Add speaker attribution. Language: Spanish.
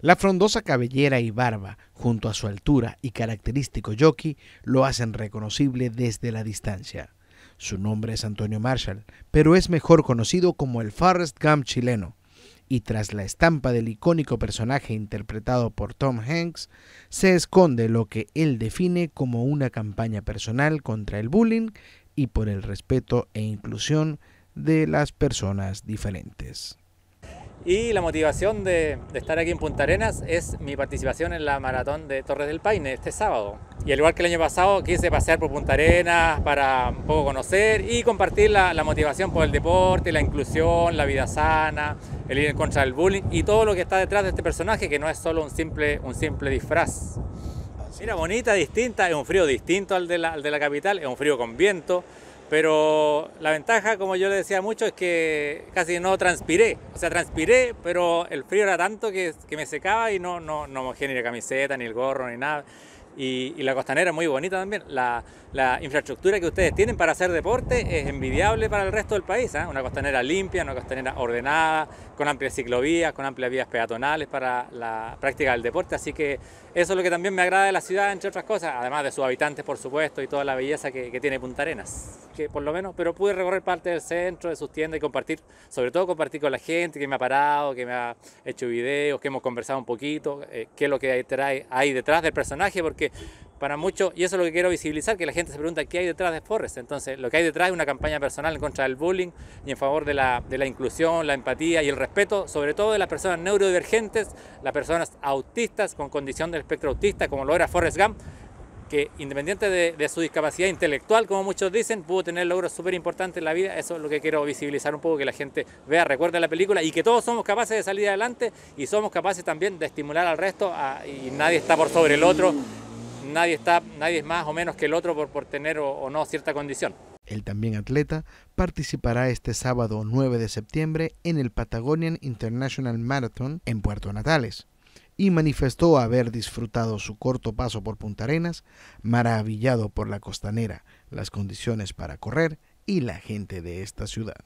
Speaker 1: La frondosa cabellera y barba, junto a su altura y característico jockey, lo hacen reconocible desde la distancia. Su nombre es Antonio Marshall, pero es mejor conocido como el Forrest Gump chileno. Y tras la estampa del icónico personaje interpretado por Tom Hanks, se esconde lo que él define como una campaña personal contra el bullying y por el respeto e inclusión de las personas diferentes.
Speaker 2: Y la motivación de, estar aquí en Punta Arenas es mi participación en la maratón de Torres del Paine este sábado. Y al igual que el año pasado, quise pasear por Punta Arenas para un poco conocer y compartir la, motivación por el deporte, la inclusión, la vida sana, el ir en contra del bullying y todo lo que está detrás de este personaje que no es solo un simple, un simple disfraz. Mira, bonita, distinta, es un frío distinto al de al de la capital, es un frío con viento, pero la ventaja, como yo le decía mucho, es que casi no transpiré. O sea, transpiré, pero el frío era tanto que, me secaba y no, no, no mojé ni la camiseta, ni el gorro, ni nada y, la costanera es muy bonita también. La, infraestructura que ustedes tienen para hacer deporte es envidiable para el resto del país. ¿eh? Una costanera limpia, una costanera ordenada, con amplias ciclovías, con amplias vías peatonales para la práctica del deporte. Así que eso es lo que también me agrada de la ciudad, entre otras cosas, además de sus habitantes, por supuesto, y toda la belleza que, tiene Punta Arenas. Que por lo menos, pero pude recorrer parte del centro, de sus tiendas y compartir, sobre todo compartir con la gente que me ha parado, que me ha hecho videos, que hemos conversado un poquito, eh, qué es lo que hay, hay detrás del personaje, porque para muchos, y eso es lo que quiero visibilizar, que la gente se pregunta qué hay detrás de Forrest. Entonces, lo que hay detrás es una campaña personal en contra del bullying y en favor de la, inclusión, la empatía y el respeto, sobre todo de las personas neurodivergentes, las personas autistas con condición del espectro autista, como lo era Forrest Gump, que independiente de, su discapacidad intelectual, como muchos dicen, pudo tener logros súper importantes en la vida. Eso es lo que quiero visibilizar un poco, que la gente vea, recuerde la película y que todos somos capaces de salir adelante y somos capaces también de estimular al resto y nadie está por sobre el otro nadie, está, nadie es más o menos que el otro por, por tener o, no cierta condición.
Speaker 1: El también atleta participará este sábado 9 de septiembre en el Patagonian International Marathon en Puerto Natales y manifestó haber disfrutado su corto paso por Punta Arenas, maravillado por la costanera, las condiciones para correr y la gente de esta ciudad.